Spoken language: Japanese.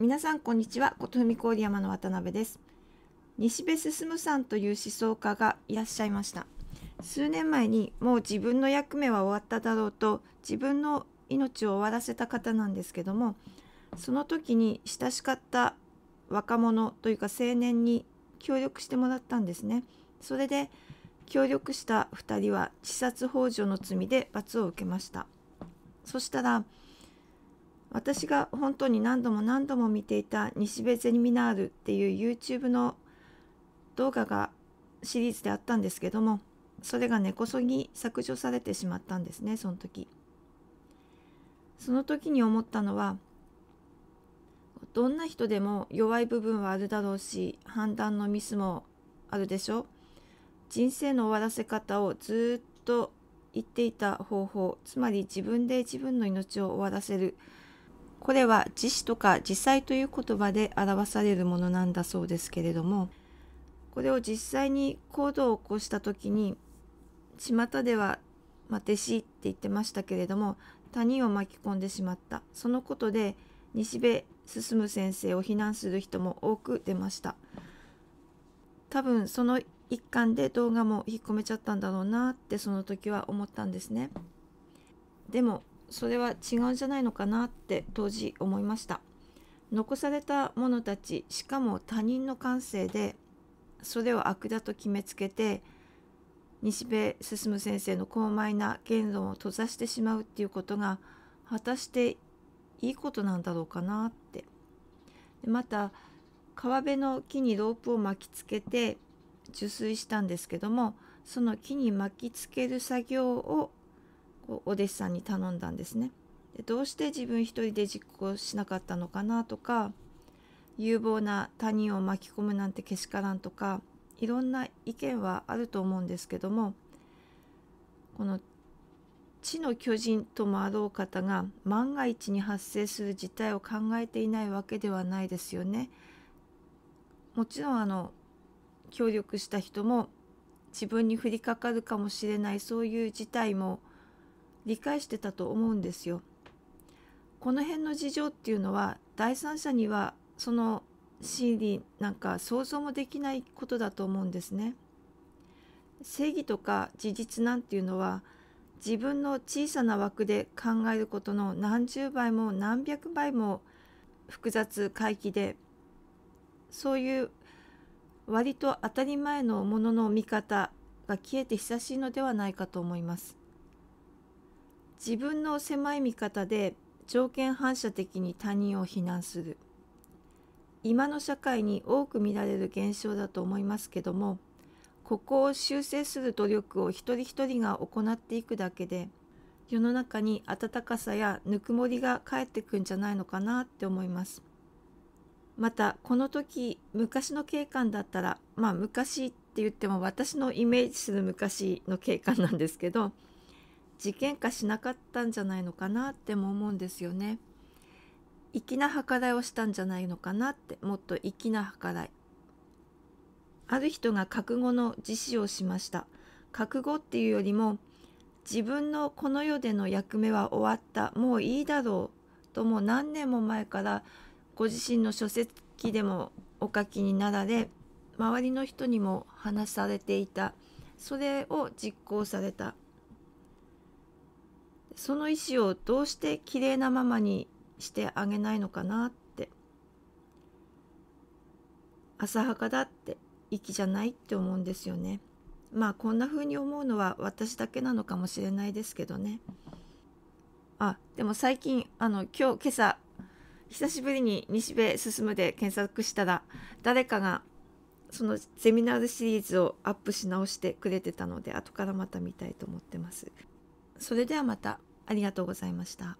皆さんこんにちは琴文郡山の渡辺です西部進さんという思想家がいらっしゃいました数年前にもう自分の役目は終わっただろうと自分の命を終わらせた方なんですけどもその時に親しかった若者というか青年に協力してもらったんですねそれで協力した2人は自殺ほ助の罪で罰を受けましたそしたら私が本当に何度も何度も見ていた西部ゼミナールっていう YouTube の動画がシリーズであったんですけどもそれが根こそぎ削除されてしまったんですねその時その時に思ったのはどんな人でも弱い部分はあるだろうし判断のミスもあるでしょ人生の終わらせ方をずっと言っていた方法つまり自分で自分の命を終わらせるこれは自死とか実際という言葉で表されるものなんだそうですけれどもこれを実際に行動を起こした時に巷では「まあ、弟子」って言ってましたけれども他人を巻き込んでしまったそのことで西部進先生を非難する人も多く出ました多分その一環で動画も引っ込めちゃったんだろうなってその時は思ったんですねでもそれは違うんじゃないのかなって当時思いました残された者たちしかも他人の感性でそれを悪だと決めつけて西部進先生の高邁な言論を閉ざしてしまうっていうことが果たしていいことなんだろうかなってでまた川辺の木にロープを巻きつけて受水したんですけどもその木に巻きつける作業をお弟子さんに頼んだんですね。でどうして自分一人で実行しなかったのかなとか有望な他人を巻き込むなんてけしからんとかいろんな意見はあると思うんですけどもこの地の巨人ともあろう方が万が一に発生する事態を考えていないわけではないですよね。もちろんあの協力した人も自分に降りかかるかもしれないそういう事態も理解してたと思うんですよ。この辺の事情っていうのは第三者にはその心理なんか想像もできないことだと思うんですね。正義とか事実なんていうのは自分の小さな枠で考えることの何十倍も何百倍も複雑回帰でそういう割と当たり前のものの見方が消えて久しいのではないかと思います。自分の狭い見方で条件反射的に他人を非難する今の社会に多く見られる現象だと思いますけどもここを修正する努力を一人一人が行っていくだけで世の中に温かさやぬくもりが返ってくんじゃないのかなって思います。またこの時昔の警官だったらまあ昔って言っても私のイメージする昔の警官なんですけど事件化しなかったんじゃないのかなっても思うんですよね。粋な計らいをしたんじゃないのかなってもっと粋な計らい。ある人が覚悟の自死をしました。覚悟っていうよりも自分のこの世での役目は終わったもういいだろうとも何年も前からご自身の書籍でもお書きになられ周りの人にも話されていたそれを実行されたその石をどうして綺麗なままにしてあげないのかなって浅はかだって息じゃないって思うんですよねまあこんな風に思うのは私だけなのかもしれないですけどねあでも最近あの今日今朝久しぶりに西部進む」で検索したら誰かがそのゼミナールシリーズをアップし直してくれてたので後からまた見たいと思ってます。それではまた。ありがとうございました。